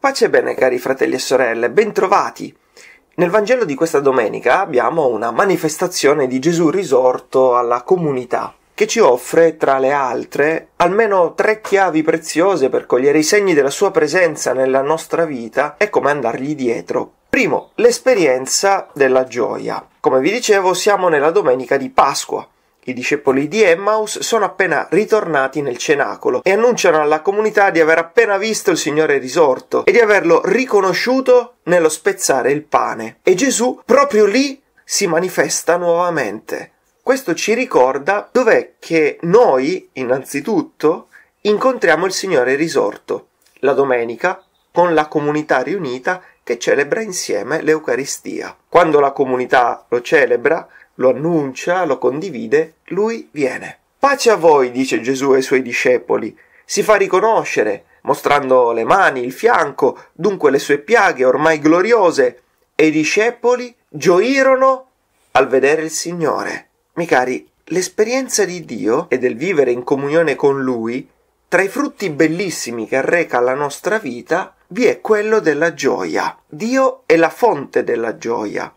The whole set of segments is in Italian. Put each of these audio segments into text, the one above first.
Pace e bene cari fratelli e sorelle, bentrovati! Nel Vangelo di questa domenica abbiamo una manifestazione di Gesù risorto alla comunità che ci offre, tra le altre, almeno tre chiavi preziose per cogliere i segni della sua presenza nella nostra vita e come andargli dietro. Primo, l'esperienza della gioia. Come vi dicevo, siamo nella domenica di Pasqua i discepoli di Emmaus sono appena ritornati nel cenacolo e annunciano alla comunità di aver appena visto il Signore risorto e di averlo riconosciuto nello spezzare il pane. E Gesù proprio lì si manifesta nuovamente. Questo ci ricorda dov'è che noi, innanzitutto, incontriamo il Signore risorto, la domenica, con la comunità riunita che celebra insieme l'Eucaristia. Quando la comunità lo celebra, lo annuncia, lo condivide, lui viene. Pace a voi, dice Gesù ai suoi discepoli. Si fa riconoscere, mostrando le mani, il fianco, dunque le sue piaghe ormai gloriose, e i discepoli gioirono al vedere il Signore. Mi cari, l'esperienza di Dio e del vivere in comunione con Lui, tra i frutti bellissimi che arreca la nostra vita, vi è quello della gioia. Dio è la fonte della gioia.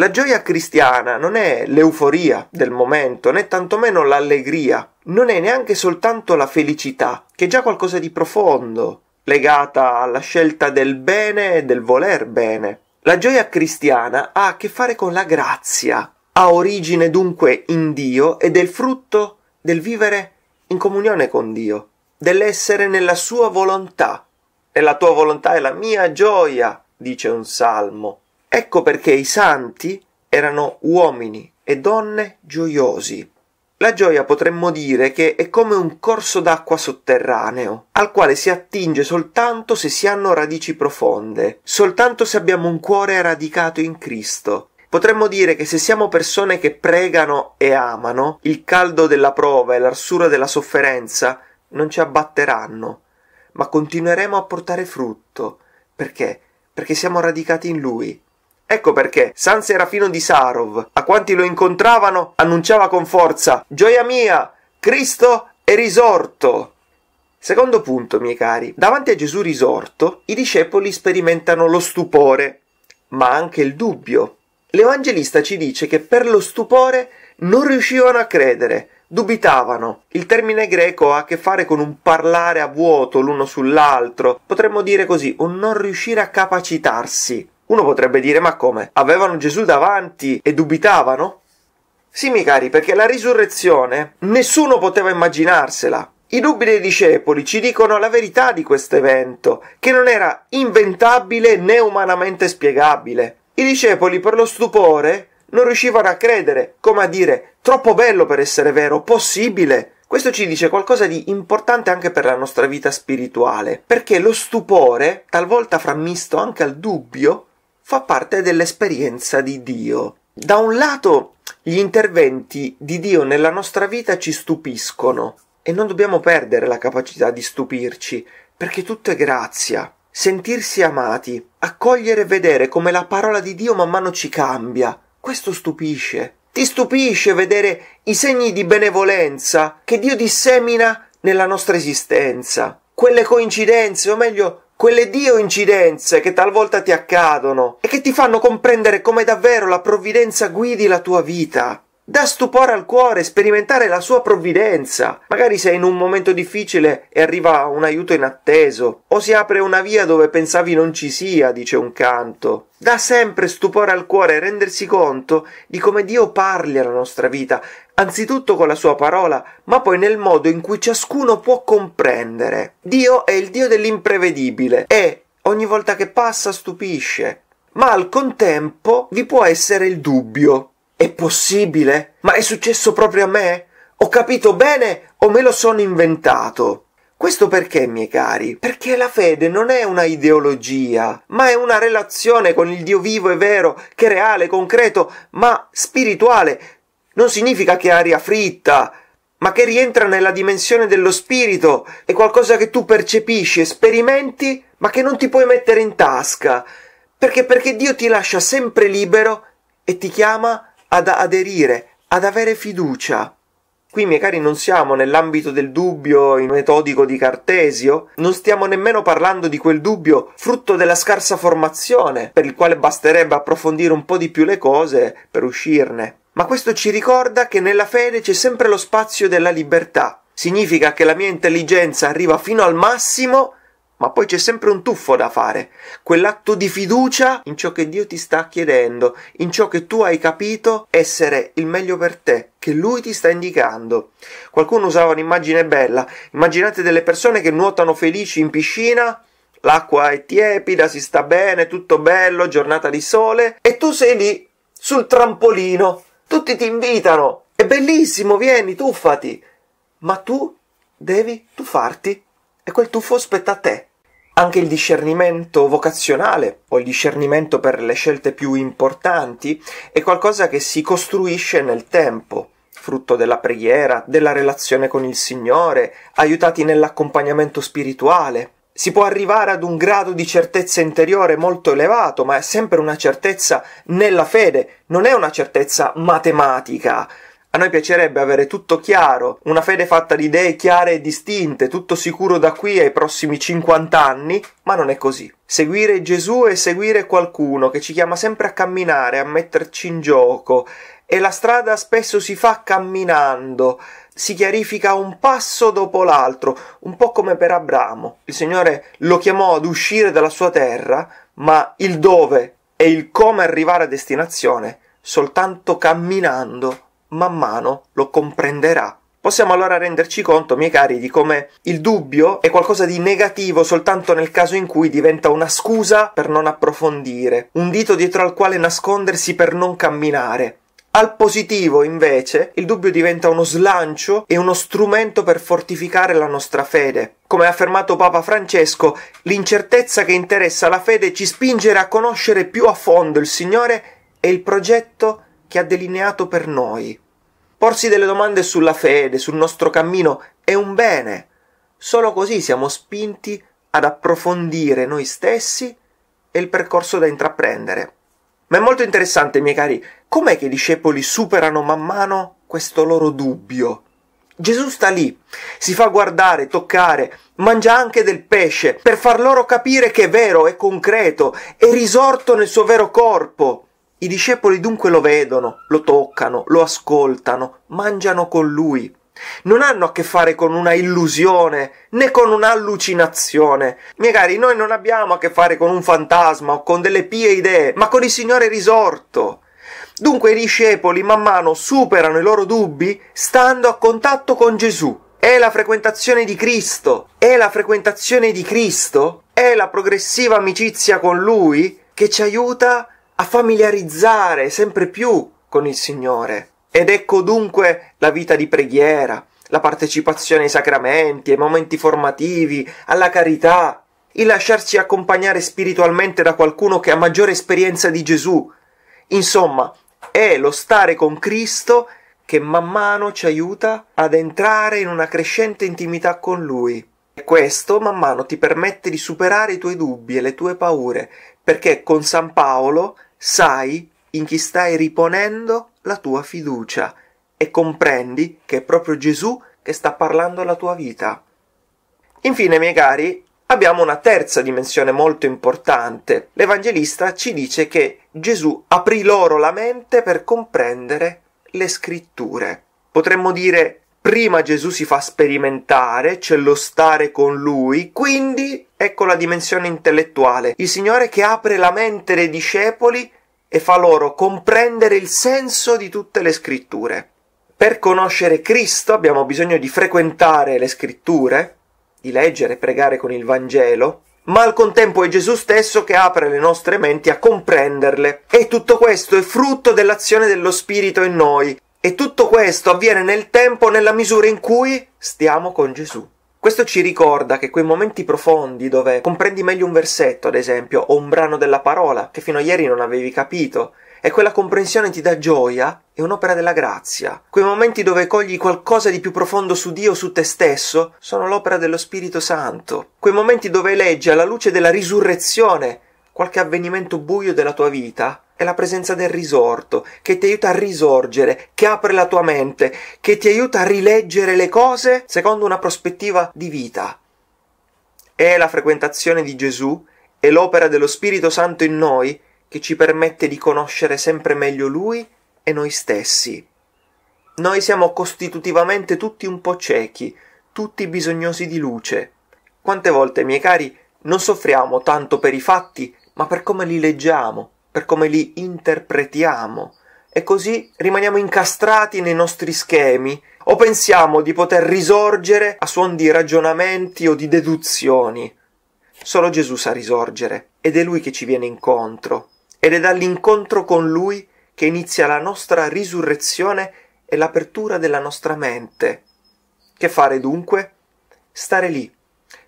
La gioia cristiana non è l'euforia del momento, né tantomeno l'allegria, non è neanche soltanto la felicità, che è già qualcosa di profondo, legata alla scelta del bene e del voler bene. La gioia cristiana ha a che fare con la grazia, ha origine dunque in Dio ed è il frutto del vivere in comunione con Dio, dell'essere nella sua volontà. E la tua volontà è la mia gioia, dice un salmo. Ecco perché i santi erano uomini e donne gioiosi. La gioia potremmo dire che è come un corso d'acqua sotterraneo, al quale si attinge soltanto se si hanno radici profonde, soltanto se abbiamo un cuore radicato in Cristo. Potremmo dire che se siamo persone che pregano e amano, il caldo della prova e l'arsura della sofferenza non ci abbatteranno, ma continueremo a portare frutto. Perché? Perché siamo radicati in Lui. Ecco perché San Serafino di Sarov, a quanti lo incontravano, annunciava con forza Gioia mia, Cristo è risorto. Secondo punto, miei cari, davanti a Gesù risorto, i discepoli sperimentano lo stupore, ma anche il dubbio. L'Evangelista ci dice che per lo stupore non riuscivano a credere, dubitavano. Il termine greco ha a che fare con un parlare a vuoto l'uno sull'altro, potremmo dire così, un non riuscire a capacitarsi. Uno potrebbe dire ma come? Avevano Gesù davanti e dubitavano? Sì, miei cari, perché la risurrezione nessuno poteva immaginarsela. I dubbi dei discepoli ci dicono la verità di questo evento, che non era inventabile né umanamente spiegabile. I discepoli, per lo stupore, non riuscivano a credere, come a dire, troppo bello per essere vero, possibile. Questo ci dice qualcosa di importante anche per la nostra vita spirituale, perché lo stupore, talvolta frammisto anche al dubbio, fa parte dell'esperienza di Dio. Da un lato gli interventi di Dio nella nostra vita ci stupiscono e non dobbiamo perdere la capacità di stupirci, perché tutto è grazia. Sentirsi amati, accogliere e vedere come la parola di Dio man mano ci cambia, questo stupisce. Ti stupisce vedere i segni di benevolenza che Dio dissemina nella nostra esistenza, quelle coincidenze, o meglio, quelle dio incidenze che talvolta ti accadono e che ti fanno comprendere come davvero la provvidenza guidi la tua vita. Da stupore al cuore sperimentare la sua provvidenza. Magari sei in un momento difficile e arriva un aiuto inatteso, o si apre una via dove pensavi non ci sia, dice un canto. Da sempre stupore al cuore rendersi conto di come Dio parli alla nostra vita, anzitutto con la sua parola, ma poi nel modo in cui ciascuno può comprendere. Dio è il Dio dell'imprevedibile e ogni volta che passa stupisce. Ma al contempo vi può essere il dubbio. È possibile? Ma è successo proprio a me? Ho capito bene o me lo sono inventato? Questo perché, miei cari? Perché la fede non è una ideologia, ma è una relazione con il Dio vivo e vero, che è reale, concreto, ma spirituale. Non significa che è aria fritta, ma che rientra nella dimensione dello spirito, è qualcosa che tu percepisci, sperimenti, ma che non ti puoi mettere in tasca. Perché? Perché Dio ti lascia sempre libero e ti chiama ad aderire, ad avere fiducia. Qui, miei cari, non siamo nell'ambito del dubbio metodico di Cartesio, non stiamo nemmeno parlando di quel dubbio frutto della scarsa formazione, per il quale basterebbe approfondire un po' di più le cose per uscirne. Ma questo ci ricorda che nella fede c'è sempre lo spazio della libertà. Significa che la mia intelligenza arriva fino al massimo ma poi c'è sempre un tuffo da fare, quell'atto di fiducia in ciò che Dio ti sta chiedendo, in ciò che tu hai capito essere il meglio per te, che Lui ti sta indicando. Qualcuno usava un'immagine bella, immaginate delle persone che nuotano felici in piscina, l'acqua è tiepida, si sta bene, tutto bello, giornata di sole, e tu sei lì sul trampolino, tutti ti invitano, è bellissimo, vieni, tuffati, ma tu devi tuffarti e quel tuffo spetta a te. Anche il discernimento vocazionale o il discernimento per le scelte più importanti è qualcosa che si costruisce nel tempo, frutto della preghiera, della relazione con il Signore, aiutati nell'accompagnamento spirituale. Si può arrivare ad un grado di certezza interiore molto elevato, ma è sempre una certezza nella fede, non è una certezza matematica, noi piacerebbe avere tutto chiaro, una fede fatta di idee chiare e distinte, tutto sicuro da qui ai prossimi 50 anni, ma non è così. Seguire Gesù è seguire qualcuno che ci chiama sempre a camminare, a metterci in gioco, e la strada spesso si fa camminando, si chiarifica un passo dopo l'altro, un po' come per Abramo. Il Signore lo chiamò ad uscire dalla sua terra, ma il dove e il come arrivare a destinazione soltanto camminando man mano lo comprenderà. Possiamo allora renderci conto, miei cari, di come il dubbio è qualcosa di negativo soltanto nel caso in cui diventa una scusa per non approfondire, un dito dietro al quale nascondersi per non camminare. Al positivo, invece, il dubbio diventa uno slancio e uno strumento per fortificare la nostra fede. Come ha affermato Papa Francesco, l'incertezza che interessa la fede ci spinge a conoscere più a fondo il Signore e il progetto di che ha delineato per noi. Porsi delle domande sulla fede, sul nostro cammino, è un bene. Solo così siamo spinti ad approfondire noi stessi e il percorso da intraprendere. Ma è molto interessante, miei cari, com'è che i discepoli superano man mano questo loro dubbio? Gesù sta lì, si fa guardare, toccare, mangia anche del pesce per far loro capire che è vero, è concreto, è risorto nel suo vero corpo. I discepoli dunque lo vedono, lo toccano, lo ascoltano, mangiano con lui. Non hanno a che fare con una illusione né con un'allucinazione. Magari noi non abbiamo a che fare con un fantasma o con delle pie idee, ma con il Signore risorto. Dunque i discepoli man mano superano i loro dubbi stando a contatto con Gesù. È la frequentazione di Cristo, è la frequentazione di Cristo, è la progressiva amicizia con Lui che ci aiuta a a familiarizzare sempre più con il Signore. Ed ecco dunque la vita di preghiera, la partecipazione ai sacramenti, ai momenti formativi, alla carità, il lasciarsi accompagnare spiritualmente da qualcuno che ha maggiore esperienza di Gesù. Insomma, è lo stare con Cristo che man mano ci aiuta ad entrare in una crescente intimità con Lui. E questo man mano ti permette di superare i tuoi dubbi e le tue paure, perché con San Paolo sai in chi stai riponendo la tua fiducia e comprendi che è proprio Gesù che sta parlando alla tua vita. Infine, miei cari, abbiamo una terza dimensione molto importante. L'Evangelista ci dice che Gesù aprì loro la mente per comprendere le scritture. Potremmo dire, prima Gesù si fa sperimentare, c'è lo stare con lui, quindi Ecco la dimensione intellettuale, il Signore che apre la mente dei discepoli e fa loro comprendere il senso di tutte le scritture. Per conoscere Cristo abbiamo bisogno di frequentare le scritture, di leggere e pregare con il Vangelo, ma al contempo è Gesù stesso che apre le nostre menti a comprenderle. E tutto questo è frutto dell'azione dello Spirito in noi. E tutto questo avviene nel tempo nella misura in cui stiamo con Gesù. Questo ci ricorda che quei momenti profondi dove comprendi meglio un versetto, ad esempio, o un brano della parola che fino a ieri non avevi capito, e quella comprensione ti dà gioia, è un'opera della grazia. Quei momenti dove cogli qualcosa di più profondo su Dio o su te stesso sono l'opera dello Spirito Santo. Quei momenti dove leggi alla luce della risurrezione qualche avvenimento buio della tua vita è la presenza del risorto, che ti aiuta a risorgere, che apre la tua mente, che ti aiuta a rileggere le cose secondo una prospettiva di vita. È la frequentazione di Gesù e l'opera dello Spirito Santo in noi che ci permette di conoscere sempre meglio Lui e noi stessi. Noi siamo costitutivamente tutti un po' ciechi, tutti bisognosi di luce. Quante volte, miei cari, non soffriamo tanto per i fatti, ma per come li leggiamo, per come li interpretiamo e così rimaniamo incastrati nei nostri schemi o pensiamo di poter risorgere a suon di ragionamenti o di deduzioni. Solo Gesù sa risorgere ed è Lui che ci viene incontro ed è dall'incontro con Lui che inizia la nostra risurrezione e l'apertura della nostra mente. Che fare dunque? Stare lì,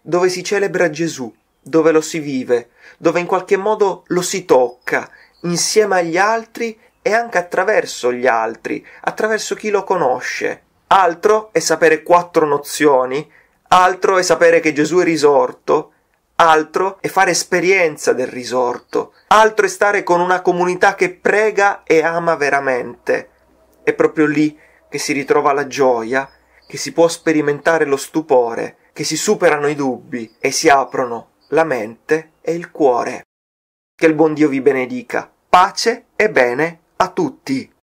dove si celebra Gesù, dove lo si vive, dove in qualche modo lo si tocca, insieme agli altri e anche attraverso gli altri, attraverso chi lo conosce. Altro è sapere quattro nozioni, altro è sapere che Gesù è risorto, altro è fare esperienza del risorto, altro è stare con una comunità che prega e ama veramente. È proprio lì che si ritrova la gioia, che si può sperimentare lo stupore, che si superano i dubbi e si aprono la mente e il cuore. Che il buon Dio vi benedica. Pace e bene a tutti.